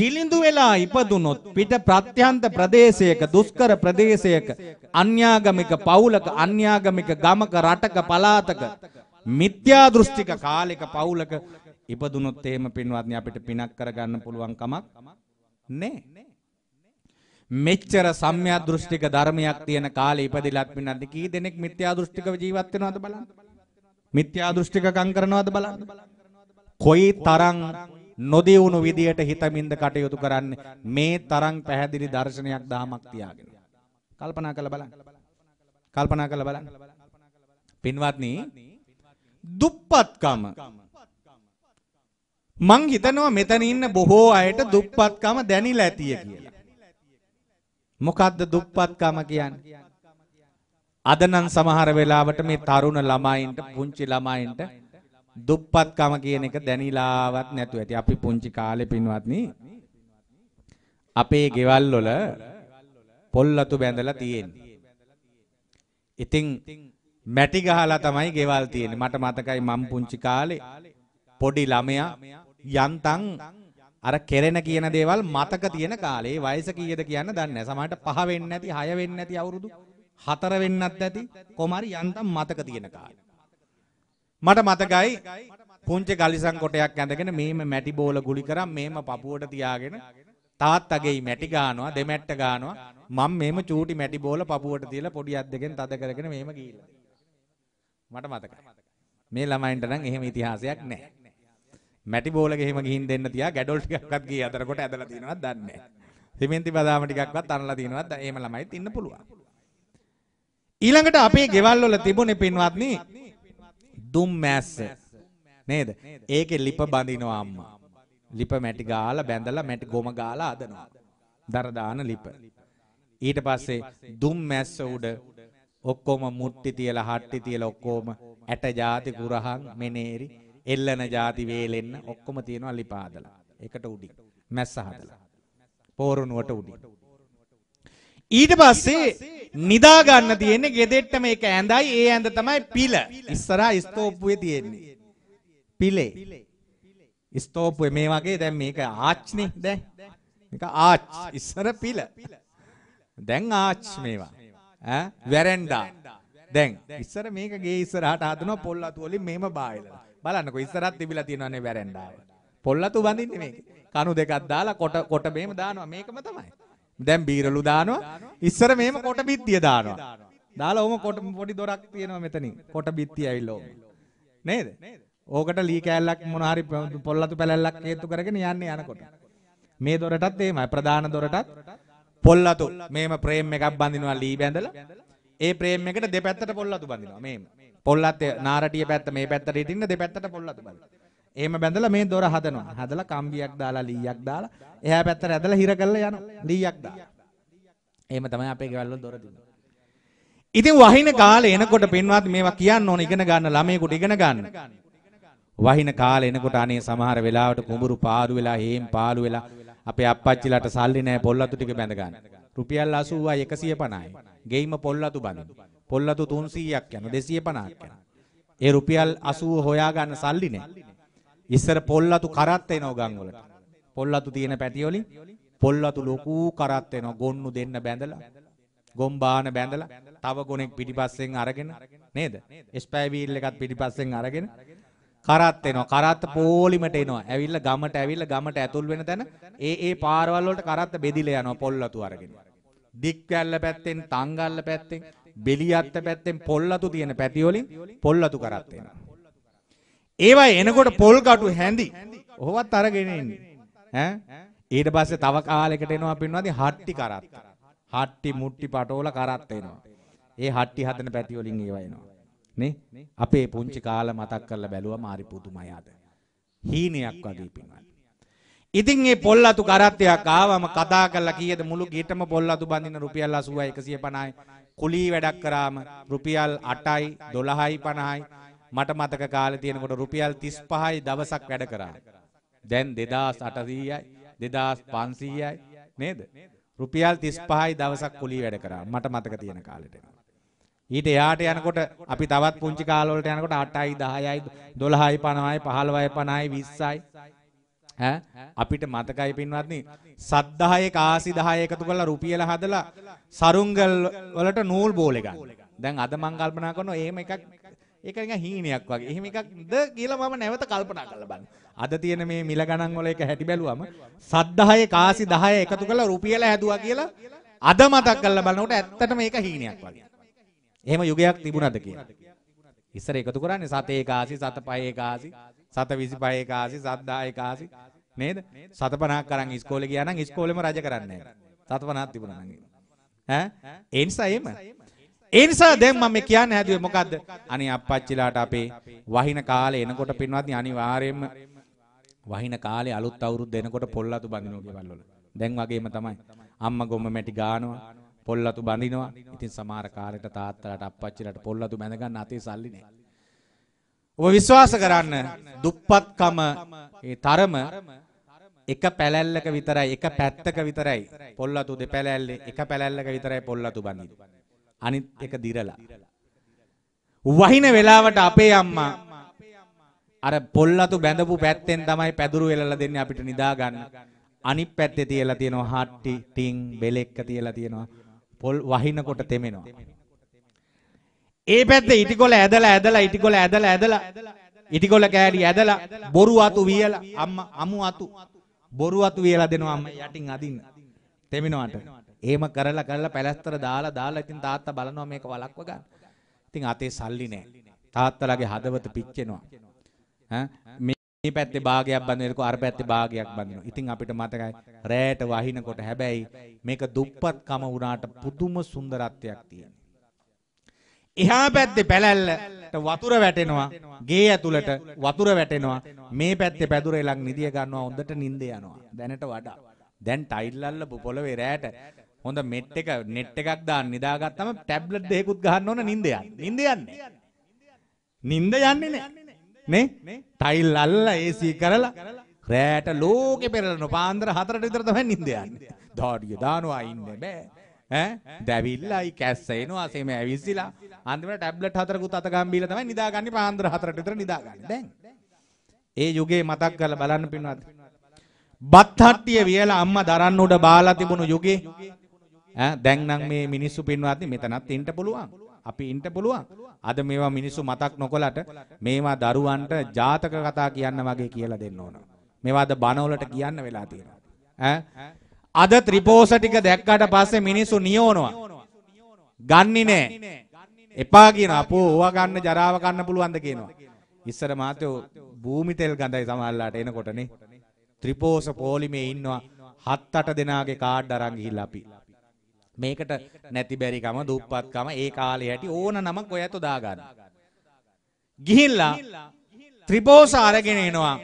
දිලිඳු වෙලා ඉපදුනොත් පිට ප්‍රත්‍යන්ත ප්‍රදේශයක දුෂ්කර ප්‍රදේශයක අන්‍යාගමික පවුලක අන්‍යාගමික ගමක රටක පළාතක මිත්‍යා දෘෂ්ටික කාලයක පවුලක ඉපදුනොත් එහෙම පින්වත්නි අපිට පිනක් කරගන්න පුළුවන් කමක් නැහැ. මෙච්චර සම්‍යක් දෘෂ්ටික ධර්මයක් තියෙන කාලේ ඉපදිලත් පින්නත් කී දෙනෙක් මිත්‍යා දෘෂ්ටිකව ජීවත් වෙනවද බලන්න. මිත්‍යා දෘෂ්ටිකකම් කරනවද බලන්න. කොයි තරම් නොදෙවුණු විදියට හිතමින්ද කටයුතු කරන්නේ මේ තරම් පැහැදිලි දර්ශනයක් දහමක් තියාගෙන. කල්පනා කරලා බලන්න. කල්පනා කරලා බලන්න. පින්වත්නි දුප්පත්කම මං හිතනවා මෙතන ඉන්න බොහෝ අයට දුප්පත්කම දැනිලා ඇතිය කියලා. මොකද්ද දුප්පත්කම කියන්නේ? අද නම් සමහර වෙලාවට මේ තරුණ ළමයින්ට පුංචි ළමයින්ට දුප්පත්කම කියන එක දැනීලාවත් නැතුව ඇති. අපි පුංචි කාලේ පින්වත්නි අපේ ගෙවල් වල පොල්ලතු බැඳලා තියෙන්නේ. ඉතින් මැටි ගහලා තමයි ගෙවල් තියෙන්නේ. මට මතකයි මම පුංචි කාලේ පොඩි ළමයා යන්තම් අර කෙරෙන කියන දේවල් මතක තියෙන කාලේ වයස කීයද කියන්න දන්නේ නැහැ. සමහරට 5 වෙන්නේ නැති, 6 වෙන්නේ නැති අවුරුදු 4 වෙන්නත් ඇති. කොහොම හරි යන්තම් මතක තියෙන කාලේ. මට මතකයි පුංචි ගලිසන් කොටයක් ඇඳගෙන මෙහෙම මැටි බෝල ගුලි කරා මෙහෙම පපුවට තියාගෙන තාත්තගේ මැටි ගානවා දෙමැට්ට ගානවා මම මෙහෙම චූටි මැටි බෝල පපුවට තියලා පොඩි අත් දෙකෙන් තද කරගෙන මෙහෙම ගිහිල්ලා මට මතකයි මේ ළමයින්ට නම් එහෙම ඉතිහාසයක් නැහැ මැටි බෝල ගෙහෙම ගිහින් දෙන්න තියා ගැඩොල් ටිකක්වත් ගියේ අතර කොට ඇදලා තිනවත් දන්නේ නැහැ සිමෙන්ති බදාම ටිකක්වත් අරලා තිනවත් එහෙම ළමයිත් ඉන්න පුළුවන් ඊළඟට අපේ ගෙවල් වල තිබුණේ පින්වත්නි තුම් මැස්ස නේද? ඒකේ ලිප බඳිනවා අම්මා. ලිප මැටි ගාලා බැඳලා මැටි ගොම ගාලා අදනවා. දර දාන ලිප. ඊට පස්සේ දුම් මැස්ස උඩ ඔක්කොම මුට්ටි තියලා හට්ටි තියලා ඔක්කොම ඇට ಜಾති කුරහන් මෙනේරි එල්ලන ಜಾති වේලෙන්න ඔක්කොම තියනවා ලිපාදලා. එකට උඩි මැස්ස හදලා. පෝරණුවට උඩි. ඊට පස්සේ නිදා ගන්න තියෙන්නේ ගෙදෙට්ට මේක ඇඳයි ඒ ඇඳ තමයි පිල. ඉස්සරහා ස්තෝප්පුවේ තියෙන්නේ. පිලේ. ස්තෝප්පුවේ මේ වගේ දැන් මේක ආච්නේ දැන්. මේක ආච් ඉස්සර පිල. දැන් ආච් මේවා. ඈ වැරෙන්ඩා. දැන් ඉස්සර මේක ගේ ඉස්සරහට හදනවා පොල් අතු වලින් මේම බායලා. බලන්නකෝ ඉස්සරහත් තිබිලා තියෙනවානේ වැරෙන්ඩාව. පොල් අතු බඳින්නේ මේක. කණු දෙකක් දාලා කොට කොට මේම දානවා මේකම තමයි. දැන් බීරලු දානවා. ඉස්සර මේම කොට බිත්තිය දානවා. දාලා ඕම කොට පොඩි දොරක් තියෙනවා මෙතනින්. කොට බිත්තිය ඇවිල්ලා නේද? ඕකට ලී කෑල්ලක් මොන හරි පොල්ලතු පැලැල්ලක් හේතු කරගෙන යන්නේ යනකොට. මේ දොරටත් එහෙමයි ප්‍රධාන දොරටත් පොල්ලතු මේම ප්‍රේම් එකක් බඳිනවා ලී බැඳලා. ඒ ප්‍රේම් එකට දෙපැත්තට පොල්ලතු බඳිනවා මේම. පොල්ලත් නාරටිය පැත්ත මේ පැත්තට හිටින්න දෙපැත්තට පොල්ලතු බඳිනවා. එහෙම බැඳලා මේ දොර හදනවා. හදලා කම්බියක් දාලා ලීයක් දාලා එහා පැත්තට ඇදලා හිර කරලා යනවා. ලීයක් දාලා. එහෙම තමයි අපේ ගෙවල් වල දොර දිනන්නේ. ඉතින් වහින කාලේ එනකොට පින්වත් මේවා කියන්න ඕන ඉගෙන ගන්න ළමයෙකුට ඉගෙන ගන්න. වහින කාලේ එනකොට අනේ සමහර වෙලාවට කුඹුරු පාරු වෙලා හේම් පාළු වෙලා අපේ අප්පච්චිලාට සල්ලි නැහැ පොල්ලතු ටික බැඳ ගන්න. රුපියල් 80යි 150යි. ගෙයිම පොල්ලතු බඳින. පොල්ලතු 300ක් යන 250ක් යන. ඒ රුපියල් 80 හොයා ගන්න සල්ලි නැහැ. ඉස්සර පොල්ලතු කරත් එනවා ගම් වලට. පොල්ලතු තියෙන පැටි වලින් පොල්ලතු ලොකු කරත් එනවා ගොන්නු දෙන්න බැඳලා. ගොම්බාන බැඳලා තව ගොනෙක් පිටිපස්සෙන් අරගෙන නේද? ස්පෑ වීල් එකත් පිටිපස්සෙන් අරගෙන කරත් එනවා. කරත් පොලිමට එනවා. ඇවිල්ලා ගමට ඇවිල්ලා ගමට ඇතුල් වෙන තැන ඒ ඒ පාරවල් වලට කරත් බෙදිලා යනවා පොල්ලතු අරගෙන. දික්කැල්ල පැත්තෙන්, තංගල්ල පැත්තෙන්, බෙලියත්ත පැත්තෙන් පොල්ලතු තියෙන පැටි වලින් පොල්ලතු කරත් එනවා. ඒවා එනකොට පොල් කටු හැඳි. ඔහොවත් අරගෙන ඉන්නේ. ඈ ඊට පස්සේ තව කාලයකට එනවා පින්නවාදී හට්ටි කරත්. හට්ටි මුට්ටි පටෝල කරත් එනවා. ඒ හට්ටි හදන පැති වලින් ඒවා එනවා. නේ? අපේ පුංචි කාලේ මතක් කරලා බැලුවම හරි පුදුමයි ආද. හීනයක් වගේ පින්වත්. ඉතින් මේ පොල් අතු කරත්තයක් ආවම කතා කරලා කීයද මුළු ගෙටම පොල් අතු බඳින රුපියල් 80යි 150යි කුලී වැඩක් කරාම රුපියල් 8යි 12යි 50යි මට මතක කාලේ තියෙනකොට රුපියල් 35යි දවසක් වැඩ කරා. දැන් 2800යි 2500යි නේද? රුපියල් 35යි දවසක් කුලී වැඩ කරා. මට මතක තියෙන කාලෙට. ඊට එහාට යනකොට අපි තවත් පුංචි කාලවලට යනකොට 8යි 10යි 12යි 50යි 15යි 50යි 20යි ඈ අපිට මතකයි පින්වත්නි සද්දායේ කාසි 10 එකතු කරලා රුපියල හදලා සරුංගල් වලට නූල් බෝලේ ගන්න. දැන් අද මං කල්පනා කරනවා එහෙම එකක් ඒක නිකන් හීනයක් වගේ. එහෙම එකක්ද කියලා මම නැවත කල්පනා කරලා බලන්න. අද තියෙන මේ මිල ගණන් වල එක හැටි බැලුවම සත් 10 කාසි 10 එකතු කරලා රුපියල හැදුවා කියලා අද මතක් කරලා බලනකොට ඇත්තටම ඒක හීනයක් වගේ. එහෙම යුගයක් තිබුණාද කියලා. ඉස්සර එකතු කරන්නේ සත 1 කාසි සත 5 කාසි සත 25 කාසි සත් 10 කාසි නේද? සත 50ක් අරන් ඉස්කෝලේ ගියා නම් ඉස්කෝලේම රජ කරන්නේ නැහැ. සත 50ක් තිබුණා නම්. ඈ? ඒ නිසා එහෙම ඒ නිසා දැන් මම කියන්න හැදුවේ මොකද්ද? අනේ අප්පච්චිලාට අපේ වහින කාලේ එනකොට පින්වත්නි අනිවාර්යයෙන්ම වහින කාලේ අලුත් අවුරුද්ද එනකොට පොල්ලතු බඳිනවා ගෙවල් වල. දැන් වගේම තමයි. අම්මා ගොම්ම මැටි ගානවා, පොල්ලතු බඳිනවා. ඉතින් සමහර කාලෙට තාත්තලාට අප්පච්චිලාට පොල්ලතු බැඳ ගන්න අතේ සල්ලි නැහැ. ඔබ විශ්වාස කරන්න දුප්පත්කම ඒ තරම එක පැලැල්ලක විතරයි එක පැත්තක විතරයි පොල්ලතු දෙපැලැල්ලේ එක පැලැල්ලක විතරයි පොල්ලතු බඳින්නේ. අනිත් එක දිරලා. වහින වෙලාවට අපේ අම්මා අර පොල්ලතු බැඳපු පැත්තෙන් තමයි පැදුරු වෙලලා දෙන්නේ අපිට නිදා ගන්න. අනිත් පැත්තේ තියලා තියෙනවා හට්ටි, ටින්, බෙලෙක්ක තියලා තියෙනවා. පොල් වහිනකොට තෙමෙනවා. ඒ පැත්තේ ඉටිකොල ඇදලා ඇදලා ඉටිකොල ඇදලා ඇදලා ඉටිකොල කෑලි ඇදලා බොරු අතු වියලා අම්මා අමු අතු බොරු අතු වියලා දෙනවා අම්මා යටින් අදින්න. තෙමෙනවට. එහෙම කරලා කරලා පැලැස්තර දාලා දාලා ඉතින් තාත්තා බලනවා මේක වලක්ව ගන්න. ඉතින් අතේ සල්ලි නැහැ. තාත්තලාගේ හදවත පිච්චෙනවා. ඈ මේ පැත්තේ භාගයක් බඳිනකොට අර පැත්තේ භාගයක් බඳිනවා. ඉතින් අපිට මතකයි රෑට වහිනකොට හැබැයි මේක දුප්පත්කම වුණාට පුදුම සුන්දරත්වයක් තියෙනවා. එහා පැත්තේ පැලැල්ලට වතුර වැටෙනවා. ගේ ඇතුළට වතුර වැටෙනවා. මේ පැත්තේ පැදුරේ ලඟ නිදිය ගන්නවා. හොඳට නිින්ද යනවා. දැනට වඩා. දැන් ටයිල් අල්ලපු පොළවේ රෑට හොඳ මෙට් එක net එකක් දාන්න නිදාගත්තම ටැබ්ලට් දෙකකුත් ගහන්න ඕන නිින්ද යන්නේ. නිින්ද යන්නේ. නිින්ද යන්නේ නැහැ. නේ? ටයිල් අල්ලලා AC කරලා රෑට ලෝකෙ පෙරලන පාන්දර 4ට විතර තමයි නිින්ද යන්නේ. දාඩිය දානවා ඉන්නේ බෑ. ඈ දැවිල්ලයි කැස්ස එනවා සෙම ඇවිස්සලා අන්තිමට ටැබ්ලට් හතරකුත් අත ගම් බීලා තමයි නිදාගන්නේ පාන්දර 4ට විතර නිදාගන්නේ. දැන් ඒ යුගයේ මතක් කරලා බලන්න පින්වත්. බත් හට්ටිය වියලා අම්මා දරන්න උඩ බාලා තිබුණු යුගේ ඈ දැන් නම් මේ මිනිස්සු පින්වත්නි මෙතනත් ඉන්න පුළුවන්. අපි ඉන්න පුළුවන්. අද මේවා මිනිස්සු මතක් නොකලට මේවා දරුවන්ට ජාතක කතා කියන්න වගේ කියලා දෙන්න ඕන. මේවා අද බනවලට කියන්න වෙලා තියෙනවා. ඈ අද ත්‍රිපෝස ටික දැක්කාට පස්සේ මිනිස්සු නියෝනවා. ගන්නේ නැහැ. එපා කියන අපෝ ඕවා ගන්න ජරාව ගන්න පුළුවන්ද කියනවා. ඉස්සර මාතෝ භූමි තෙල් ගඳයි සමහරලාට එනකොටනේ. ත්‍රිපෝස පොලිමේ ඉන්නවා හත් අට දෙනාගේ කාඩ් අරන් ගිහිල්ලා අපි මේකට නැති බැරිකම දුප්පත්කම ඒ කාලේ හැටි ඕන නමක් ඔය ඇතු දාගන්න. ගිහිල්ලා ත්‍රිපෝස අරගෙන එනවා.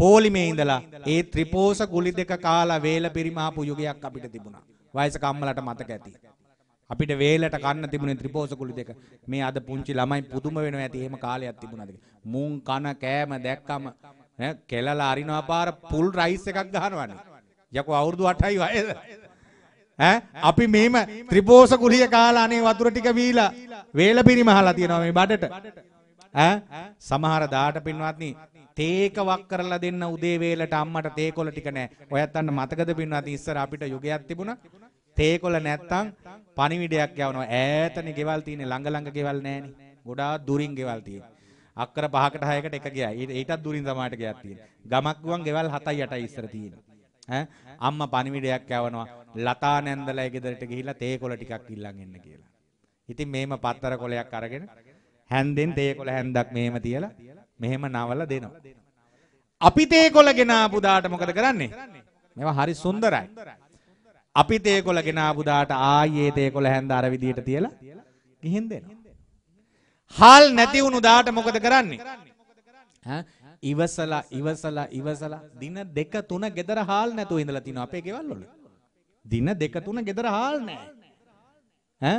පෝලිමේ ඉඳලා ඒ ත්‍රිපෝස ගුලි දෙක කාලා වේල පිරිමාපු යුගයක් අපිට තිබුණා. වයසක අම්මලට මතක ඇති. අපිට වේලට කන්න තිබුණේ ත්‍රිපෝස කුළු දෙක. මේ අද පුංචි ළමයි පුදුම වෙනවා ඇති. එහෙම කාලයක් තිබුණාද මුං කන කෑම දැක්කම කෙලලා අරිනවා පාර ෆුල් රයිස් එකක් ගහනවනේ. යකෝ අවුරුදු 8යි වයස. ඈ අපි මෙහෙම ත්‍රිපෝෂ කුලිය කාලා අනේ වතුර ටික වීලා වේල පිරිමහලා තියෙනවා මේ බඩට ඈ සමහර දාට පින්වත්නි තේක වක් කරලා දෙන්න උදේ වේලට අම්මට තේකොළ ටික නැහැ ඔයත් අන්න මතකද පින්වත්නි ඉස්සර අපිට යුගයක් තිබුණා තේකොළ නැත්තම් පණිවිඩයක් යවනවා ඈතනේ ගෙවල් තියෙන්නේ ළඟ ළඟ ගෙවල් නැහනේ ගොඩාක් දුරින් ගෙවල් තියෙන්නේ අක්කර පහකට හයකට එක ගියා ඊටත් දුරින් තමයි ගියක් තියෙන්නේ ගමක් ගුවන් ගෙවල් 7යි 8යි ඉස්සර තියෙනවා අම්මා පණිවිඩයක් යවනවා ලතා නැන්දලා ගෙදරට ගිහිල්ලා තේ කොළ ටිකක් ඉල්ලන් එන්න කියලා. ඉතින් මේම පතර කොලයක් අරගෙන හැන්දෙන් තේ කොළ හැන්දක් මෙහෙම තියලා මෙහෙම නවලා දෙනවා. අපි තේ කොළ ගෙනාපු දාට මොකද කරන්නේ? මේවා හරි සුන්දරයි. අපි තේ කොළ ගෙනාපු දාට ආයේ තේ කොළ හැන්ද අර විදියට තියලා ගිහින් දෙනවා. හාල් නැති වුණු දාට මොකද කරන්නේ? ඈ ඉවසලා ඉවසලා ඉවසලා දින දෙක තුන ගෙදර හාල් නැතුව ඉඳලා තිනවා අපේ ගෙවල් වල. දින දෙක තුන ගෙදර හාල් නැහැ. ඈ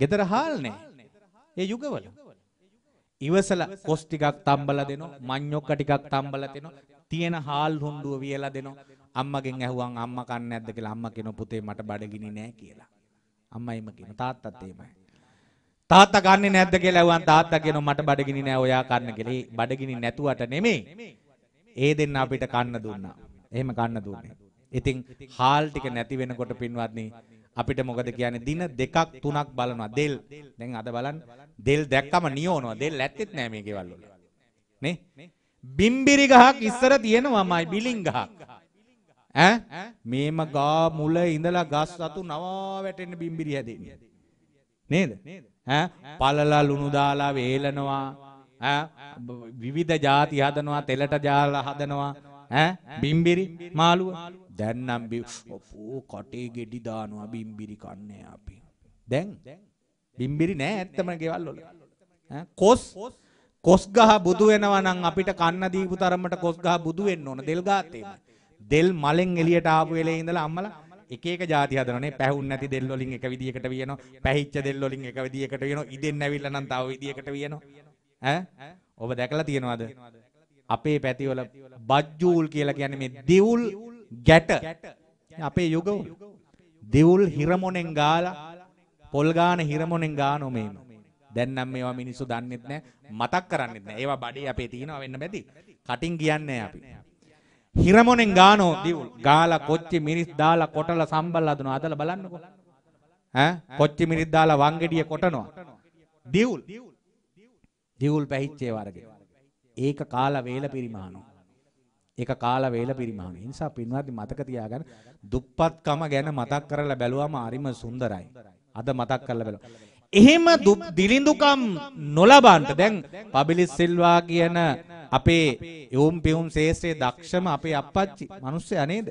ගෙදර හාල් නැහැ. ඒ යුගවල. ඉවසලා කොස් ටිකක් තම්බලා දෙනවා, මඤ්ඤොක්ක ටිකක් තම්බලා දෙනවා, තියෙන හාල් හොඬුව වියලා දෙනවා. අම්මගෙන් ඇහුවන් අම්මා කන්නේ නැද්ද කියලා අම්මා කියන පුතේ මට බඩගිනි නෑ කියලා. අම්මා එම කියන තාත්තත් එමයි. තාත්තා ගන්නෙ නැද්ද කියලා ඇහුවාන් තාත්තා කියනවා මට බඩගිනි නෑ ඔයා කන්න කියලා. ඒ බඩගිනි නැතුවට නෙමෙයි. ඒ දෙන්න අපිට කන්න දුන්නා. එහෙම කන්න දුන්නේ. ඉතින් හාල් ටික නැති වෙනකොට පින්වත්නි අපිට මොකද කියන්නේ දින දෙකක් තුනක් බලනවා දෙල් දැන් අද බලන්න දෙල් දැක්කම නියෝනවා දෙල් ඇත්තෙත් නෑ මේ ගෙවල් වල නේ බිම්බිරි ගහක් ඉස්සර තියෙනවාමයි බිලින් ගහක් ඈ මේම ගා මුල ඉඳලා ගස් සතු නවා වැටෙන්න බිම්බිරි හැදෙන්නේ නේද? ඈ පළලා ලුණු දාලා වේලනවා. ඈ විවිධ ಜಾති හදනවා, තෙලට ජාලා හදනවා. ඈ බිම්බිරි මාළුව. දැන් නම් ඔපෝ කටේ ගෙඩි දානවා බිම්බිරි කන්නේ අපි. දැන් බිම්බිරි නෑ ඇත්තම ගෙවල් වල. ඈ කොස් කොස් ගහ බුදු වෙනවා නම් අපිට කන්න දීපු තරමට කොස් ගහ බුදු වෙන්න ඕන දෙල් ගාතේම. දෙල් මලෙන් එළියට ආපු වෙලේ ඉඳලා අම්මලා එක එක જાති හදනනේ පැහුන් නැති දෙල් වලින් එක විදියකට වියනවා පැහිච්ච දෙල් වලින් එක විදියකට වියනවා ඉදෙන් ඇවිල්ලා නම් තව විදියකට වියනවා ඈ ඔබ දැකලා තියෙනවද අපේ පැතිවල බජ්ජූල් කියලා කියන්නේ මේ දිවුල් ගැට අපේ යුගව දිවුල් හිරමොනෙන් ගාලා පොල් ගාන හිරමොනෙන් ගානෝ මේම දැන් නම් මේවා මිනිස්සු දන්නෙත් නැහැ මතක් කරන්නෙත් නැහැ ඒවා බඩේ අපේ තියෙනවා වෙන්න බැදී කටින් කියන්නේ අපි හිරමොනෙන් ගානෝ දිවුල්. ගාලා කොච්චි මිරිස් දාලා කොටලා සම්බල් හදනවා. අදලා බලන්නකෝ. ඈ කොච්චි මිරිස් දාලා වංගෙඩිය කොටනවා. දිවුල්. දිවුල් පැහිච්චේ වර්ගේ. ඒක කාලා වේල පරිමානෝ. ඒක කාලා වේල පරිමානෝ. ඒ නිසා පින්වත්නි මතක තියාගන්න දුප්පත්කම ගැන මතක් කරලා බැලුවම අරිම සුන්දරයි. අද මතක් කරලා බලමු. එහෙම දිලිඳුකම් නොලබන්ට දැන් පබිලිස් සිල්වා කියන අපේ යෝම් පියුම් ශේෂ්ත්‍රයේ දක්ෂම අපේ අප්පච්චි මිනිස්සයා නේද?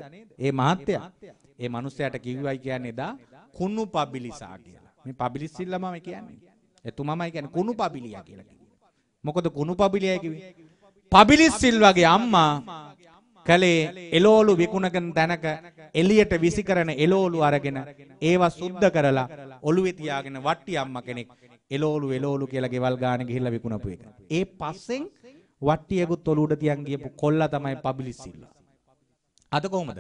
ඒ මහත්තයා. ඒ මිනිස්සයාට කිව්වයි කියන්නේ දා කුණු පබිලිසා කියලා. මේ පබිලිසිල්ල මම කියන්නේ. එතුමමයි කියන්නේ කුණු පබිලියා කියලා කිව්වේ. මොකද කුණු පබිලියා කිව්වේ? පබිලිසිල් වගේ අම්මා කලේ එලෝලු විකුණගෙන තැනක එළියට විසිකරන එලෝලු අරගෙන ඒවා සුද්ධ කරලා ඔළුවේ තියාගෙන වට්ටි අම්මා කෙනෙක් එලෝලු එලෝලු කියලා ගෙවල් ගාන ගිහිල්ලා විකුණපු එක. ඒ පස්සෙන් වට්ටියකුත් ඔලුවට තියන් ගියපු කොල්ලා තමයි පබ්ලිස් සිල්වා. අද කොහොමද?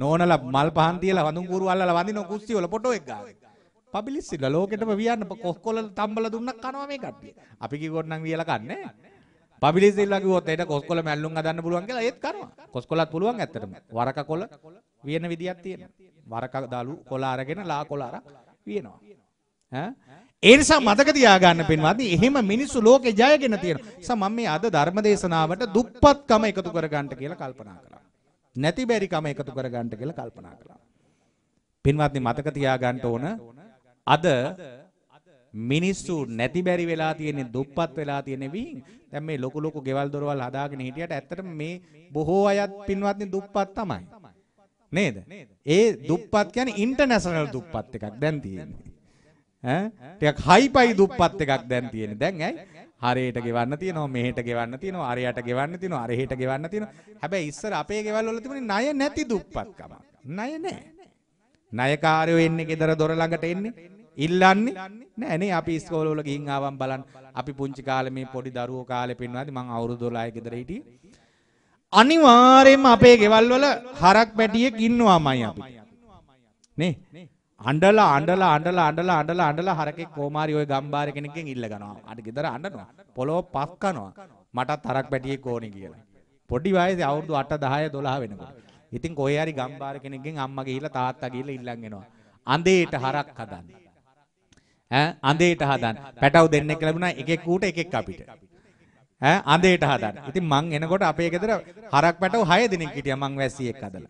නෝනලා මල් පහන් තියලා වඳුන් කූරු අල්ලලා වඳින කුස්සිය වල ෆොටෝ එක ගන්න. පබ්ලිස් සිල්වා ලෝකෙටම වියන්න කොස්කොල තම්බල දුන්නක් කනවා මේ කට්ටිය. අපි කිව්වොත් නම් වියලා කන්නේ නැහැ. පබ්ලිස් සිල්වා කිව්වොත් එතන කොස්කොල මැල්ලුම් හදන්න පුළුවන් කියලා ඒත් කනවා. කොස්කොලත් පුළුවන් ඇත්තටම. වරක කොල වියන විදියක් තියෙනවා. වරක දාලු කොල අරගෙන ලා කොල අරක් වියනවා. ඈ ඒ නිසා මතක තියාගන්න පින්වත්නි එහෙම මිනිස්සු ලෝකේ ජයගෙන තියෙනවා. නිසා මම මේ අද ධර්ම දේශනාවට දුප්පත්කම එකතු කරගන්න කියලා කල්පනා කළා. නැති බැරිකම එකතු කරගන්න කියලා කල්පනා කළා. පින්වත්නි මතක තියාගන්න ඕන අද මිනිස්සු නැති බැරි වෙලා තියෙන්නේ දුප්පත් වෙලා තියෙන්නේ විහිං. දැන් මේ ලොකු ලොකු ගෙවල් දොරවල් හදාගෙන හිටියට ඇත්තටම මේ බොහෝ අයත් පින්වත්නි දුප්පත් තමයි. නේද? ඒ දුප්පත් කියන්නේ ඉන්ටර්නැෂනල් දුප්පත් එකක් දැන් තියෙන්නේ. ඈ ටිකක් හයිපයි දුප්පත් එකක් දැන් තියෙන්නේ. දැන් ඇයි? හරේට ගෙවන්න තියෙනවා, මෙහෙට ගෙවන්න තියෙනවා, අරයට ගෙවන්න තියෙනවා, අරහෙට ගෙවන්න තියෙනවා. හැබැයි ඉස්සර අපේ ගෙවල් වල තිබුණේ ණය නැති දුප්පත්කම. ණය නැහැ. ණයකාරයෝ එන්නේ ගෙදර දොර ළඟට එන්නේ. ඉල්ලන්නේ නෑ නේ අපි ඉස්කෝල වල ගිහින් ආවම් බලන්න අපි පුංචි කාලේ මේ පොඩි දරුවෝ කාලේ පින්නවාද මං අවුරුදු 12 ගෙදර හිටියේ අනිවාර්යයෙන්ම අපේ ගෙවල් වල හරක් පැටියෙක් ඉන්නවාමයි අපි නේ අඬලා අඬලා අඬලා අඬලා අඬලා අඬලා හරකෙක් කොමාරි ওই ගම්බාර කෙනෙක්ගෙන් ඉල්ල ගන්නවා. අර ගෙදර අඬනවා. පොළොව පස් කනවා. මටත් හරක් පැටියෙක් ඕනේ කියලා. පොඩි වයසේ අවුරුදු 8 10 12 වෙනකොට. ඉතින් කොහේ හරි ගම්බාර කෙනෙක්ගෙන් අම්මා ගිහිල්ලා තාත්තා ගිහිල්ලා ඉල්ලන් එනවා. අඳේට හරක් හදන්න. ඈ අඳේට හදන්න. පැටව දෙන්නෙක් ලැබුණා එකෙක් ඌට එකෙක් අපිට. ඈ අඳේට හදන්න. ඉතින් මං එනකොට අපේ ගෙදර හරක් පැටව 6 දෙනෙක් හිටියා මං වැස්සියෙක් හදලා.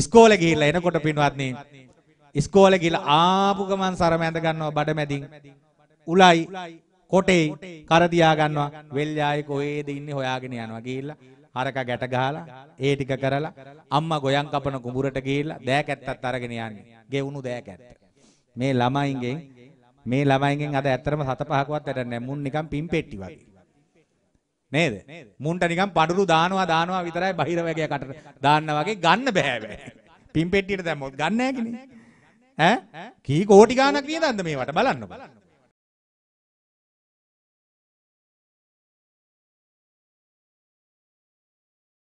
ඉස්කෝලේ ගිහිල්ලා එනකොට පින්වත්නි ඉස්කෝලේ ගිහලා ආපු ගමන් සරමැඳ ගන්නවා බඩමැදින්. උලයි කොටේ කර තියා ගන්නවා. වෙල්යායි කොහෙද ඉන්නේ හොයාගෙන යනවා ගිහිල්ලා. හරක ගැට ගහලා ඒ ටික කරලා අම්මා ගොයන් කපන කුඹුරට ගිහිල්ලා දෑකැත්තත් අරගෙන යන්නේ. ගෙවුණු දෑකැත්ත. මේ ළමයින්ගෙන් මේ ළමයින්ගෙන් අද ඇත්තටම සත පහකවත් වැඩ නැහැ. මුන් නිකන් පිම්පෙට්ටි වගේ. නේද? මුන්ට නිකන් පඩුරු දානවා දානවා විතරයි බහිර වගේ කටට දාන්න වගේ ගන්න බෑ හැබැයි. පිම්පෙට්ටියට දැම්මොත් ගන්න නැහැ ඈ කී කෝටි ගාණක් වියදම්ද මේවට බලන්න බලන්න